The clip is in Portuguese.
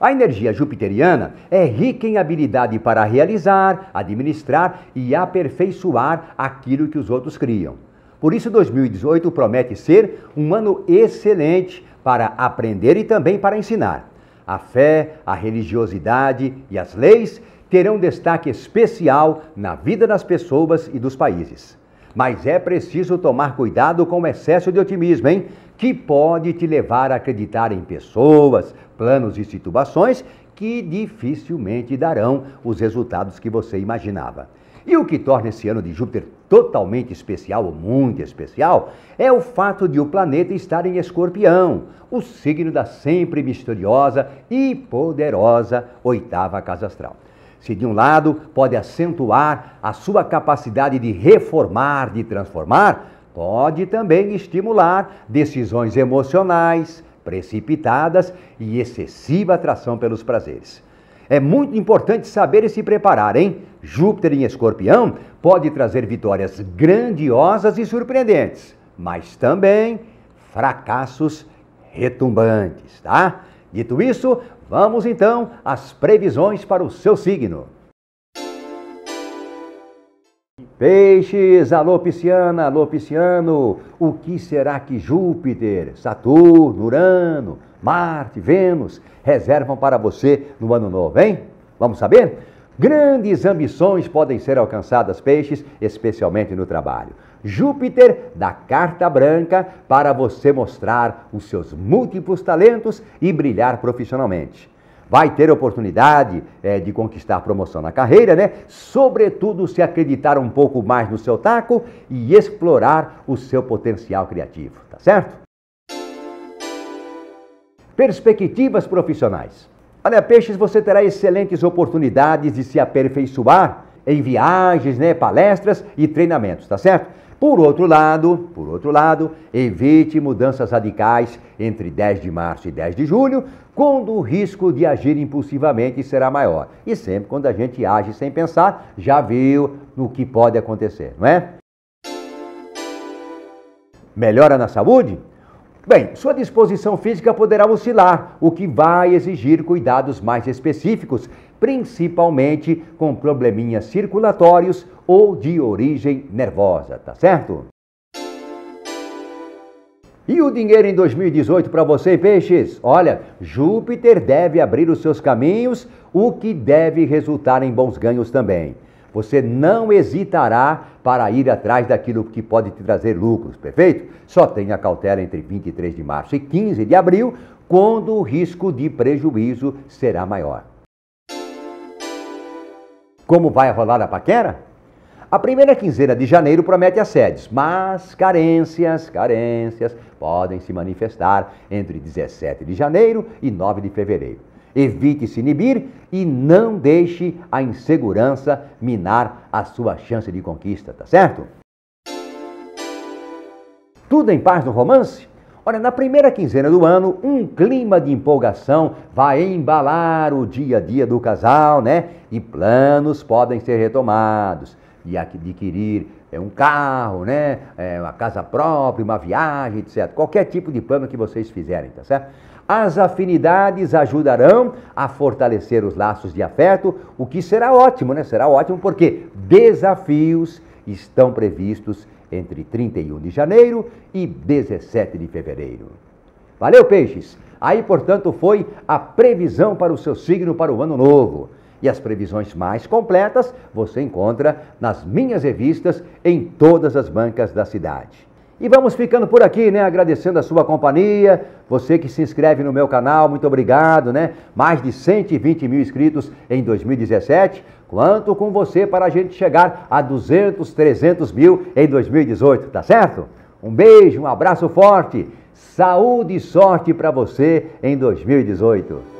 A energia jupiteriana é rica em habilidade para realizar, administrar e aperfeiçoar aquilo que os outros criam. Por isso, 2018 promete ser um ano excelente para aprender e também para ensinar. A fé, a religiosidade e as leis terão destaque especial na vida das pessoas e dos países. Mas é preciso tomar cuidado com o excesso de otimismo, hein? Que pode te levar a acreditar em pessoas, planos e situações que dificilmente darão os resultados que você imaginava. E o que torna esse ano de Júpiter totalmente especial, ou muito especial, é o fato de o planeta estar em Escorpião, o signo da sempre misteriosa e poderosa oitava casa astral. Se de um lado pode acentuar a sua capacidade de reformar, de transformar, pode também estimular decisões emocionais, precipitadas e excessiva atração pelos prazeres. É muito importante saber e se preparar, hein? Júpiter em escorpião pode trazer vitórias grandiosas e surpreendentes, mas também fracassos retumbantes, tá? Dito isso, vamos então às previsões para o seu signo. Peixes, alô pisciana, alô pisciano, o que será que Júpiter, Saturno, Urano, Marte, Vênus reservam para você no ano novo, hein? Vamos saber? Grandes ambições podem ser alcançadas, peixes, especialmente no trabalho. Júpiter dá carta branca para você mostrar os seus múltiplos talentos e brilhar profissionalmente vai ter oportunidade é, de conquistar promoção na carreira, né? Sobretudo se acreditar um pouco mais no seu taco e explorar o seu potencial criativo, tá certo? Perspectivas profissionais. Olha, peixes, você terá excelentes oportunidades de se aperfeiçoar em viagens, né, palestras e treinamentos, tá certo? Por outro lado, por outro lado, evite mudanças radicais entre 10 de março e 10 de julho, quando o risco de agir impulsivamente será maior. E sempre quando a gente age sem pensar, já viu no que pode acontecer, não é? Melhora na saúde? Bem, sua disposição física poderá oscilar, o que vai exigir cuidados mais específicos, principalmente com probleminhas circulatórios ou de origem nervosa, tá certo? E o dinheiro em 2018 para você, peixes? Olha, Júpiter deve abrir os seus caminhos, o que deve resultar em bons ganhos também. Você não hesitará para ir atrás daquilo que pode te trazer lucros, perfeito? Só tenha cautela entre 23 de março e 15 de abril, quando o risco de prejuízo será maior. Como vai rolar a paquera? A primeira quinzena de janeiro promete assédios, mas carências, carências podem se manifestar entre 17 de janeiro e 9 de fevereiro. Evite se inibir e não deixe a insegurança minar a sua chance de conquista, tá certo? Tudo em paz no romance? Olha, na primeira quinzena do ano, um clima de empolgação vai embalar o dia a dia do casal, né? E planos podem ser retomados e adquirir é um carro, né? É uma casa própria, uma viagem, etc. Qualquer tipo de plano que vocês fizerem, tá certo? As afinidades ajudarão a fortalecer os laços de afeto, o que será ótimo, né? Será ótimo porque desafios estão previstos entre 31 de janeiro e 17 de fevereiro. Valeu, peixes! Aí, portanto, foi a previsão para o seu signo para o ano novo. E as previsões mais completas você encontra nas minhas revistas em todas as bancas da cidade. E vamos ficando por aqui, né? Agradecendo a sua companhia, você que se inscreve no meu canal, muito obrigado, né? Mais de 120 mil inscritos em 2017. Quanto com você para a gente chegar a 200, 300 mil em 2018, tá certo? Um beijo, um abraço forte, saúde e sorte para você em 2018.